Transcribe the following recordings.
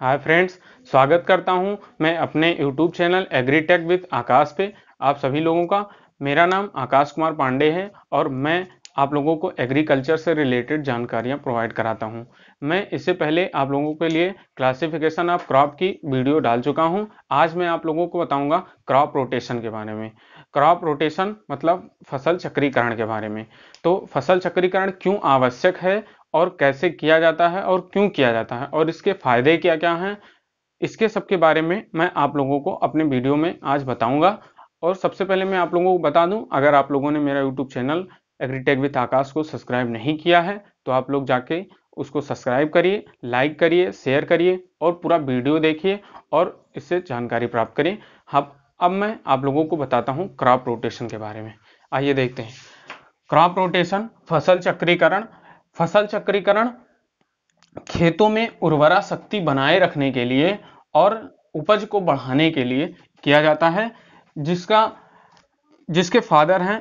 hi friends स्वागत करता हूं मैं अपने YouTube channel Agritech with Akash पे आप सभी लोगों का मेरा नाम आकाश कुमार पांडे है और मैं आप लोगों को एग्रीकल्चर से रिलेटेड जानकारियां प्रोवाइड कराता हूं मैं इससे पहले आप लोगों के लिए क्लासिफिकेशन ऑफ क्रॉप की वीडियो डाल चुका हूं आज मैं आप लोगों को बताऊंगा क्रॉप रोटेशन के बारे में क्रॉप रोटेशन मतलब फसल चक्रीकरण के बारे में तो फसल चक्रीकरण क्यों आवश्यक है और कैसे किया जाता है और क्यों किया जाता है और इसके फ़ायदे क्या क्या हैं इसके सबके बारे में मैं आप लोगों को अपने वीडियो में आज बताऊंगा और सबसे पहले मैं आप लोगों को बता दूं अगर आप लोगों ने मेरा YouTube channel Agritech with Akash को सब्सक्राइब नहीं किया है तो आप लोग जाके उसको सब्सक्राइब करिए लाइक करिए शेयर करिए और पूरा वीडियो देखिए और इससे जानकारी प्राप्त करिए अब हाँ, अब मैं आप लोगों को बताता हूँ क्रॉप रोटेशन के बारे में आइए देखते हैं क्रॉप रोटेशन फसल चक्रीकरण फसल चक्रीकरण खेतों में उर्वरा शक्ति बनाए रखने के लिए और उपज को बढ़ाने के लिए किया जाता है जिसका जिसके फादर हैं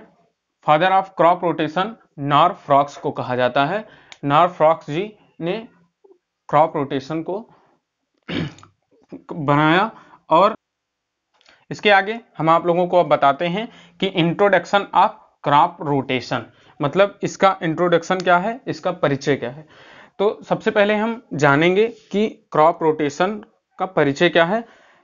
फादर ऑफ क्रॉप रोटेशन नार फ्रॉक्स को कहा जाता है नार फ्रॉक्स जी ने क्रॉप रोटेशन को बनाया और इसके आगे हम आप लोगों को अब बताते हैं कि इंट्रोडक्शन ऑफ क्रॉप रोटेशन मतलब इसका इंट्रोडक्शन क्या है इसका परिचय क्या है तो सबसे पहले हम जानेंगे कि क्रॉप रोटेशन का परिचय क्या है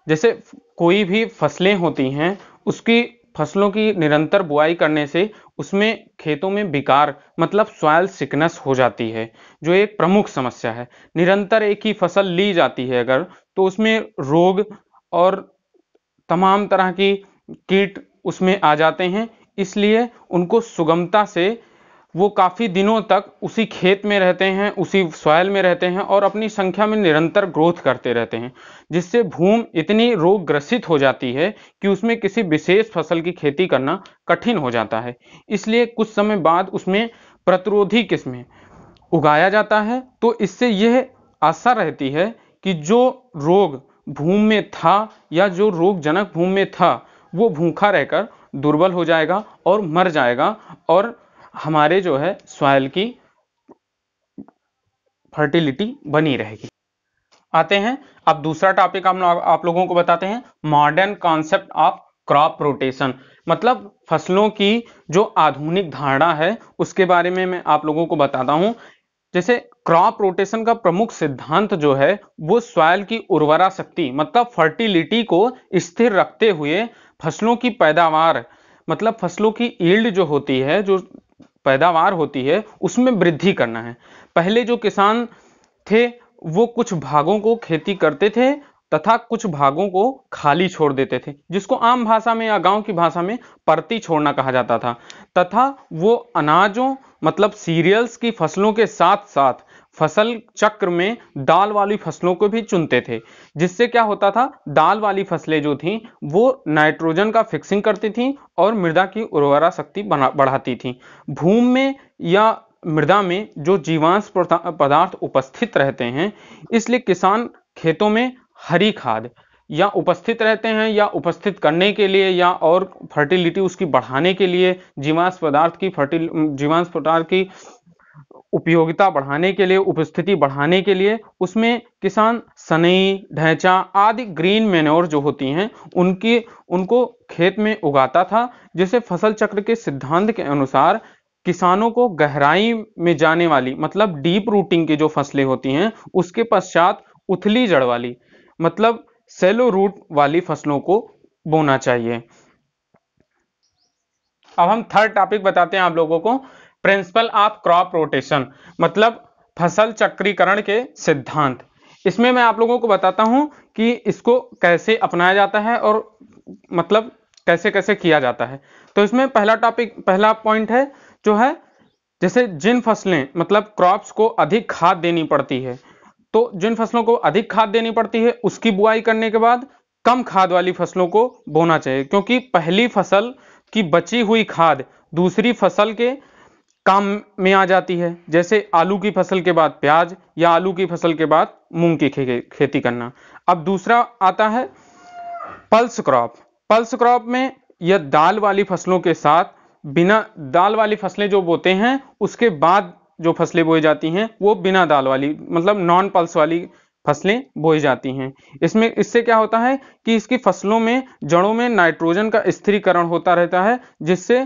जैसे कोई भी फसलें होती हैं उसकी फसलों की निरंतर बुआई करने से उसमें खेतों में बिकार मतलब सॉयल सिकनेस हो जाती है जो एक प्रमुख समस्या है निरंतर एक ही फसल ली जाती है अगर तो उसमें रोग और तमाम तरह की कीट उसमें आ जाते हैं इसलिए उनको सुगमता से वो काफ़ी दिनों तक उसी खेत में रहते हैं उसी सॉयल में रहते हैं और अपनी संख्या में निरंतर ग्रोथ करते रहते हैं जिससे भूमि इतनी रोग ग्रसित हो जाती है कि उसमें किसी विशेष फसल की खेती करना कठिन हो जाता है इसलिए कुछ समय बाद उसमें प्रतिरोधी किस्में उगाया जाता है तो इससे यह आशा रहती है कि जो रोग भूमि में था या जो रोगजनक भूमि में था वो भूखा रहकर दुर्बल हो जाएगा और मर जाएगा और हमारे जो है सॉयल की फर्टिलिटी बनी रहेगी आते हैं अब दूसरा टॉपिक हम आप लोगों को बताते हैं modern concept of crop rotation मतलब फसलों की जो आधुनिक धारणा है उसके बारे में मैं आप लोगों को बताता हूं जैसे क्रॉप रोटेशन का प्रमुख सिद्धांत जो है वो सॉयल की उर्वरा शक्ति मतलब फर्टिलिटी को स्थिर रखते हुए फसलों की पैदावार मतलब फसलों की ईल्ड जो होती है जो पैदावार होती है उसमें वृद्धि करना है पहले जो किसान थे वो कुछ भागों को खेती करते थे तथा कुछ भागों को खाली छोड़ देते थे जिसको आम भाषा में या गांव की भाषा में परती छोड़ना कहा जाता था तथा वो अनाजों मतलब सीरियल्स की फसलों के साथ साथ फसल चक्र में दाल वाली फसलों को भी चुनते थे जिससे क्या होता था दाल वाली फसलें जो थीं वो नाइट्रोजन का फिक्सिंग करती थीं और मृदा की उर्वरा शक्ति बढ़ाती थीं भूमि में या मृदा में जो जीवांश पदार्थ उपस्थित रहते हैं इसलिए किसान खेतों में हरी खाद या उपस्थित रहते हैं या उपस्थित करने के लिए या और फर्टिलिटी उसकी बढ़ाने के लिए जीवांश पदार्थ की फर्टिल जीवांश पदार्थ की उपयोगिता बढ़ाने के लिए उपस्थिति बढ़ाने के लिए उसमें किसान सनई ढैचा आदि ग्रीन मेन्योर जो होती हैं उनकी उनको खेत में उगाता था जिसे फसल चक्र के सिद्धांत के अनुसार किसानों को गहराई में जाने वाली मतलब डीप रूटिंग की जो फसलें होती हैं उसके पश्चात उथली जड़ वाली मतलब सेलो रूट वाली फसलों को बोना चाहिए अब हम थर्ड टॉपिक बताते हैं आप लोगों को प्रिंसिपल ऑफ क्रॉप रोटेशन मतलब फसल चक्रीकरण के सिद्धांत इसमें मैं आप लोगों को बताता हूं कि इसको कैसे अपनाया जाता है और मतलब कैसे कैसे किया जाता है तो इसमें पहला टॉपिक पहला पॉइंट है जो है जैसे जिन फसलें मतलब क्रॉप्स को अधिक खाद देनी पड़ती है तो जिन फसलों को अधिक खाद देनी पड़ती है उसकी बुआई करने के बाद कम खाद वाली फसलों को बोना चाहिए क्योंकि पहली फसल की बची हुई खाद दूसरी फसल के काम में आ जाती है जैसे आलू की फसल के बाद प्याज या आलू की फसल के बाद मूंग की खेती करना अब दूसरा आता है पल्स क्रॉप पल्स क्रॉप में यह दाल वाली फसलों के साथ बिना दाल वाली फसलें जो बोते हैं उसके बाद जो फसलें बोई जाती हैं वो बिना दाल वाली मतलब नॉन पल्स वाली फसलें बोई जाती हैं इसमें इससे क्या होता है कि इसकी फसलों में जड़ों में नाइट्रोजन का स्थिरीकरण होता रहता है जिससे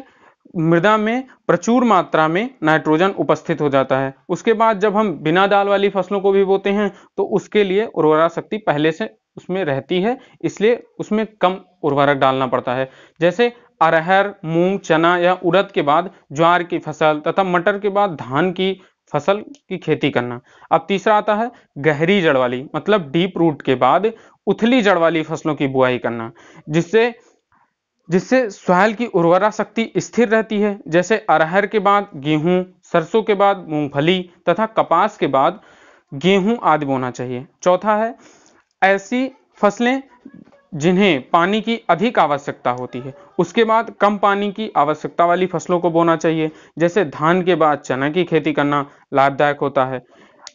मृदा में प्रचुर मात्रा में नाइट्रोजन उपस्थित हो जाता है उसके बाद जब हम बिना दाल वाली फसलों को भी बोते हैं तो उसके लिए उर्वरा शक्ति पहले से उसमें रहती है इसलिए उसमें कम उर्वरक डालना पड़ता है जैसे अरहर मूंग चना या उड़द के बाद ज्वार की फसल तथा मटर के बाद धान की फसल की खेती करना अब तीसरा आता है गहरी जड़ वाली मतलब डीप रूट के बाद उथली जड़ वाली फसलों की बुआई करना जिससे जिससे सोहल की उर्वरा शक्ति स्थिर रहती है जैसे अरहर के बाद गेहूं सरसों के बाद मूंगफली तथा कपास के बाद गेहूं आदि बोना चाहिए चौथा है ऐसी फसलें जिन्हें पानी की अधिक आवश्यकता होती है उसके बाद कम पानी की आवश्यकता वाली फसलों को बोना चाहिए जैसे धान के बाद चना की खेती करना लाभदायक होता है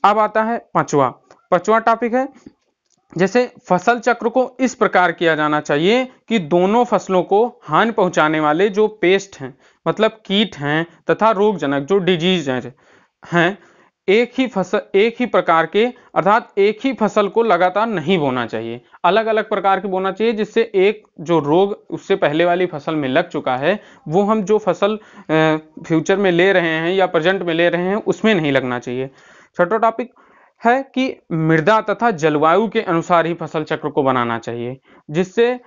अब आता है पचवा पचवा टॉपिक है जैसे फसल चक्र को इस प्रकार किया जाना चाहिए कि दोनों फसलों को हानि पहुंचाने वाले जो पेस्ट हैं मतलब कीट हैं तथा रोगजनक जो डिजीज हैं हैं एक ही फसल एक ही प्रकार के अर्थात एक ही फसल को लगातार नहीं बोना चाहिए अलग अलग प्रकार के बोना चाहिए जिससे एक जो रोग उससे पहले वाली फसल में लग चुका है वो हम जो फसल फ्यूचर में ले रहे हैं या प्रेजेंट में ले रहे हैं उसमें नहीं लगना चाहिए छठो टॉपिक है कि मृदा तथा जलवायु के अनुसार ही फसल चक्र को बनाना चाहिए जिससे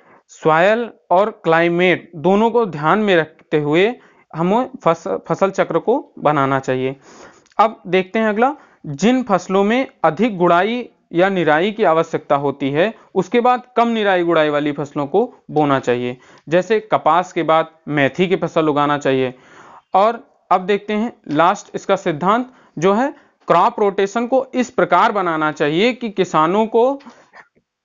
सॉयल और क्लाइमेट दोनों को ध्यान में रखते हुए हमें फस, फसल चक्र को बनाना चाहिए अब देखते हैं अगला जिन फसलों में अधिक गुड़ाई या निराई की आवश्यकता होती है उसके बाद कम निराई गुड़ाई वाली फसलों को बोना चाहिए जैसे कपास के बाद मेथी की फसल उगाना चाहिए और अब देखते हैं लास्ट इसका सिद्धांत जो है क्रॉप रोटेशन को इस प्रकार बनाना चाहिए कि किसानों को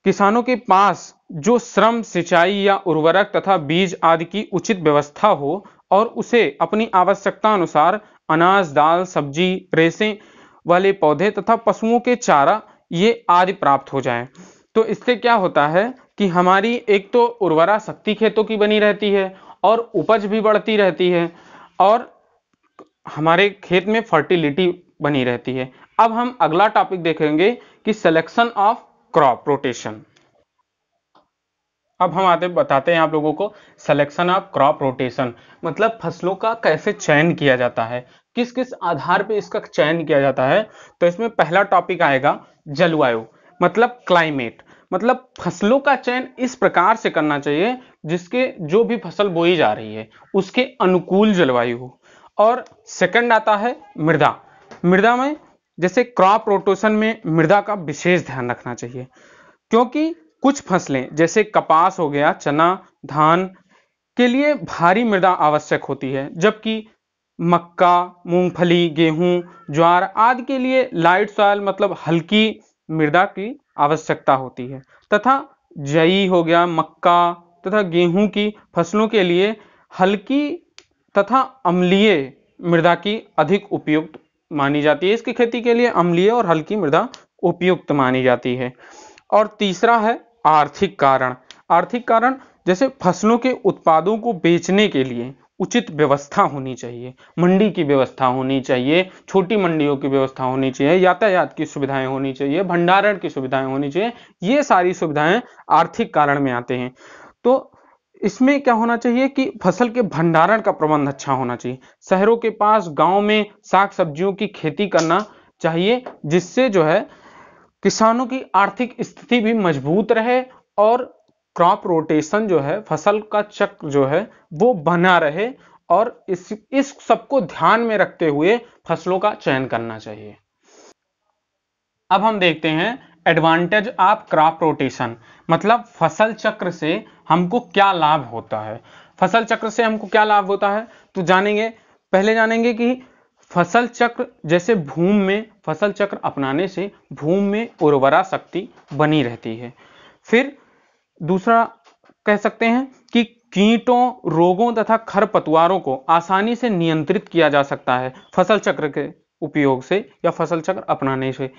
किसानों के पास जो श्रम सिंचाई या उर्वरक तथा बीज आदि की उचित व्यवस्था हो और उसे अपनी आवश्यकता अनुसार अनाज दाल सब्जी रेसे वाले पौधे तथा पशुओं के चारा ये आदि प्राप्त हो जाए तो इससे क्या होता है कि हमारी एक तो उर्वरा शक्ति खेतों की बनी रहती है और उपज भी बढ़ती रहती है और हमारे खेत में फर्टिलिटी बनी रहती है अब हम अगला टॉपिक देखेंगे कि सिलेक्शन ऑफ क्रॉप रोटेशन अब हम आते बताते हैं आप लोगों को सिलेक्शन ऑफ क्रॉप रोटेशन मतलब फसलों का कैसे चयन किया जाता है किस किस आधार पे इसका चयन किया जाता है तो इसमें पहला टॉपिक आएगा जलवायु मतलब क्लाइमेट मतलब फसलों का चयन इस प्रकार से करना चाहिए जिसके जो भी फसल बोई जा रही है उसके अनुकूल जलवायु हो और सेकंड आता है मृदा मृदा में जैसे क्रॉप रोटेशन में मृदा का विशेष ध्यान रखना चाहिए क्योंकि कुछ फसलें जैसे कपास हो गया चना धान के लिए भारी मृदा आवश्यक होती है जबकि मक्का मूंगफली गेहूं ज्वार आदि के लिए लाइट सॉयल मतलब हल्की मृदा की आवश्यकता होती है तथा जई हो गया मक्का तथा गेहूं की फसलों के लिए हल्की तथा अम्लीय मृदा की अधिक उपयुक्त मानी जाती है इसकी खेती के लिए अम्लीय और हल्की मृदा उपयुक्त मानी जाती है और तीसरा है आर्थिक कारण आर्थिक कारण जैसे फसलों के उत्पादों को बेचने के लिए उचित व्यवस्था होनी चाहिए मंडी की व्यवस्था होनी चाहिए छोटी मंडियों की व्यवस्था होनी चाहिए यातायात की सुविधाएं होनी चाहिए भंडारण की सुविधाएं होनी चाहिए ये सारी सुविधाएं आर्थिक कारण में आते हैं तो इसमें क्या होना चाहिए कि फसल के भंडारण का प्रबंध अच्छा होना चाहिए शहरों के पास गांव में साग सब्जियों की खेती करना चाहिए जिससे जो है किसानों की आर्थिक स्थिति भी मजबूत रहे और क्रॉप रोटेशन जो है फसल का चक्र जो है वो बना रहे और इस इस सबको ध्यान में रखते हुए फसलों का चयन करना चाहिए अब हम देखते हैं एडवांटेज ऑफ क्रॉप रोटेशन मतलब फसल चक्र से हमको क्या लाभ होता है फसल चक्र से हमको क्या लाभ होता है तो जानेंगे पहले जानेंगे कि फसल चक्र जैसे भूमि में फसल चक्र अपनाने से भूमि में उर्वरा शक्ति बनी रहती है फिर दूसरा कह सकते हैं कि कीटों रोगों तथा खरपतवारों को आसानी से नियंत्रित किया जा सकता है फसल चक्र के उपयोग से या फसल चक्र अपनाने से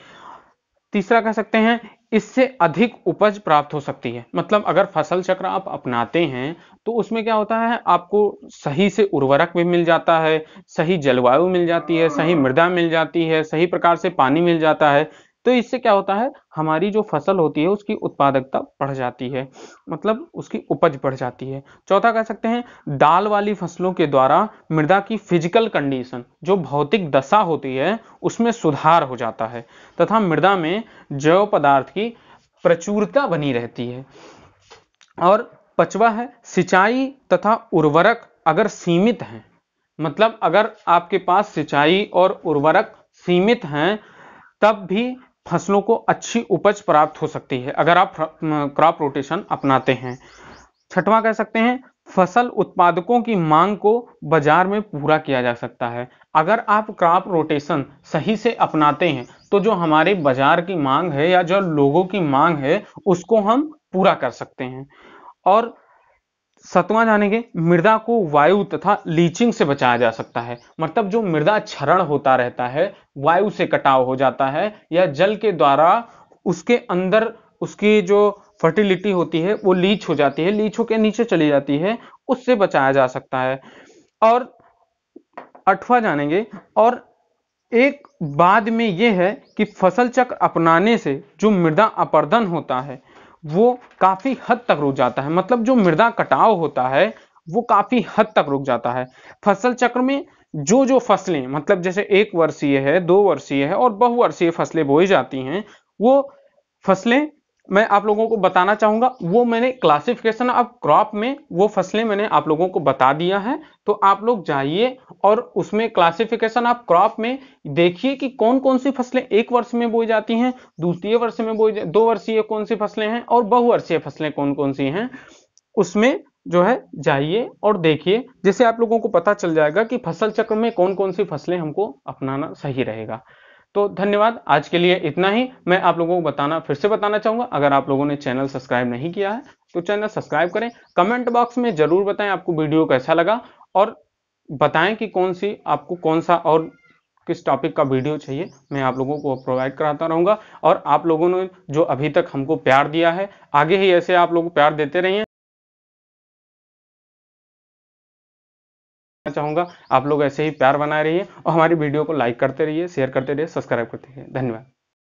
तीसरा कह सकते हैं इससे अधिक उपज प्राप्त हो सकती है मतलब अगर फसल चक्र आप अपनाते हैं तो उसमें क्या होता है आपको सही से उर्वरक भी मिल जाता है सही जलवायु मिल जाती है सही मृदा मिल जाती है सही प्रकार से पानी मिल जाता है तो इससे क्या होता है हमारी जो फसल होती है उसकी उत्पादकता बढ़ जाती है मतलब उसकी उपज बढ़ जाती है चौथा कह सकते हैं दाल वाली फसलों के द्वारा मृदा की फिजिकल कंडीशन जो भौतिक दशा होती है उसमें सुधार हो जाता है तथा मृदा में जैव पदार्थ की प्रचुरता बनी रहती है और पचवा है सिंचाई तथा उर्वरक अगर सीमित है मतलब अगर आपके पास सिंचाई और उर्वरक सीमित हैं तब भी फसलों को अच्छी उपज प्राप्त हो सकती है अगर आप क्रॉप रोटेशन अपनाते हैं छठवां कह सकते हैं फसल उत्पादकों की मांग को बाजार में पूरा किया जा सकता है अगर आप क्रॉप रोटेशन सही से अपनाते हैं तो जो हमारे बाजार की मांग है या जो लोगों की मांग है उसको हम पूरा कर सकते हैं और सतवां जानेंगे मृदा को वायु तथा लीचिंग से बचाया जा सकता है मतलब जो मृदा क्षरण होता रहता है वायु से कटाव हो जाता है या जल के द्वारा उसके अंदर उसकी जो फर्टिलिटी होती है वो लीच हो जाती है लीच होकर नीचे चली जाती है उससे बचाया जा सकता है और अठवा जानेंगे और एक बाद में ये है कि फसल चक्र अपनाने से जो मृदा अपर्दन होता है वो काफी हद तक रुक जाता है मतलब जो मृदा कटाव होता है वो काफी हद तक रुक जाता है फसल चक्र में जो जो फसलें मतलब जैसे एक वर्षीय है दो वर्षीय है और बहुवर्षीय फसलें बोई जाती हैं वो फसलें मैं आप लोगों को बताना चाहूंगा वो मैंने क्लासिफिकेशन ऑफ क्रॉप में वो फसलें मैंने आप लोगों को बता दिया है तो आप लोग जाइए और उसमें क्लासिफिकेशन ऑफ क्रॉप में देखिए कि कौन कौन सी फसलें एक वर्ष में बोई जाती हैं द्वितीय वर्ष में बोई दो वर्षीय कौन सी फसलें हैं और बहुवर्षीय फसलें कौन कौन सी हैं उसमें जो है जाइए और देखिए जिससे आप लोगों को पता चल जाएगा कि फसल चक्र में कौन कौन सी फसलें हमको अपनाना सही रहेगा तो धन्यवाद आज के लिए इतना ही मैं आप लोगों को बताना फिर से बताना चाहूंगा अगर आप लोगों ने चैनल सब्सक्राइब नहीं किया है तो चैनल सब्सक्राइब करें कमेंट बॉक्स में जरूर बताएं आपको वीडियो कैसा लगा और बताएं कि कौन सी आपको कौन सा और किस टॉपिक का वीडियो चाहिए मैं आप लोगों को प्रोवाइड कराता रहूँगा और आप लोगों ने जो अभी तक हमको प्यार दिया है आगे ही ऐसे आप लोग प्यार देते रहिए करना चाहूँगा आप लोग ऐसे ही प्यार बनाए रहिए और हमारी वीडियो को लाइक करते रहिए शेयर करते रहिए सब्सक्राइब करते रहिए धन्यवाद